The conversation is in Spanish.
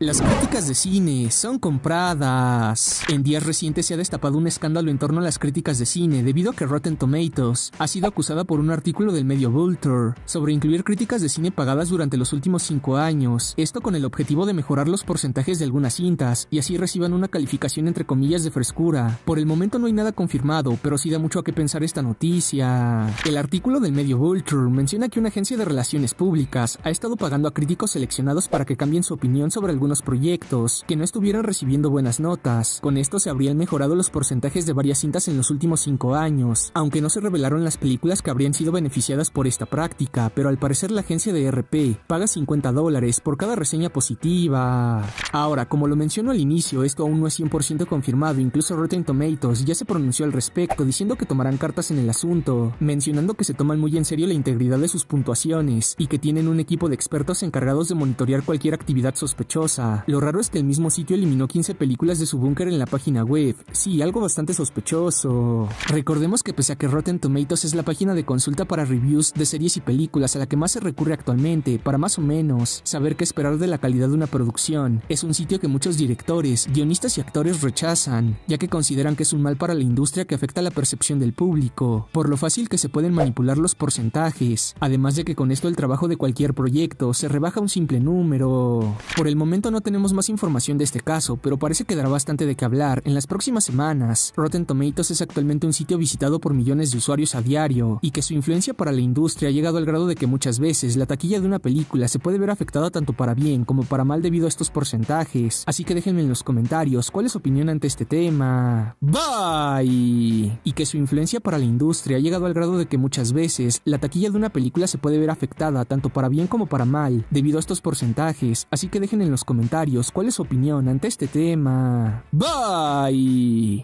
Las críticas de cine son compradas. En días recientes se ha destapado un escándalo en torno a las críticas de cine debido a que Rotten Tomatoes ha sido acusada por un artículo del medio Vulture sobre incluir críticas de cine pagadas durante los últimos cinco años, esto con el objetivo de mejorar los porcentajes de algunas cintas y así reciban una calificación entre comillas de frescura. Por el momento no hay nada confirmado, pero sí da mucho a qué pensar esta noticia. El artículo del medio Vulture menciona que una agencia de relaciones públicas ha estado pagando a críticos seleccionados para que cambien su opinión sobre el algunos proyectos que no estuvieran recibiendo buenas notas. Con esto se habrían mejorado los porcentajes de varias cintas en los últimos 5 años, aunque no se revelaron las películas que habrían sido beneficiadas por esta práctica, pero al parecer la agencia de RP paga 50 dólares por cada reseña positiva. Ahora, como lo menciono al inicio, esto aún no es 100% confirmado, incluso Rotten Tomatoes ya se pronunció al respecto diciendo que tomarán cartas en el asunto, mencionando que se toman muy en serio la integridad de sus puntuaciones y que tienen un equipo de expertos encargados de monitorear cualquier actividad sospechosa lo raro es que el mismo sitio eliminó 15 películas de su búnker en la página web. Sí, algo bastante sospechoso. Recordemos que pese a que Rotten Tomatoes es la página de consulta para reviews de series y películas a la que más se recurre actualmente, para más o menos saber qué esperar de la calidad de una producción, es un sitio que muchos directores, guionistas y actores rechazan, ya que consideran que es un mal para la industria que afecta la percepción del público, por lo fácil que se pueden manipular los porcentajes, además de que con esto el trabajo de cualquier proyecto se rebaja un simple número. Por el momento no tenemos más información de este caso, pero parece que dará bastante de qué hablar en las próximas semanas. Rotten Tomatoes es actualmente un sitio visitado por millones de usuarios a diario, y que su influencia para la industria ha llegado al grado de que muchas veces la taquilla de una película se puede ver afectada tanto para bien como para mal debido a estos porcentajes. Así que déjenme en los comentarios cuál es su opinión ante este tema. Bye. Y que su influencia para la industria ha llegado al grado de que muchas veces la taquilla de una película se puede ver afectada tanto para bien como para mal debido a estos porcentajes. Así que dejen en los comentarios comentarios cuál es su opinión ante este tema. Bye.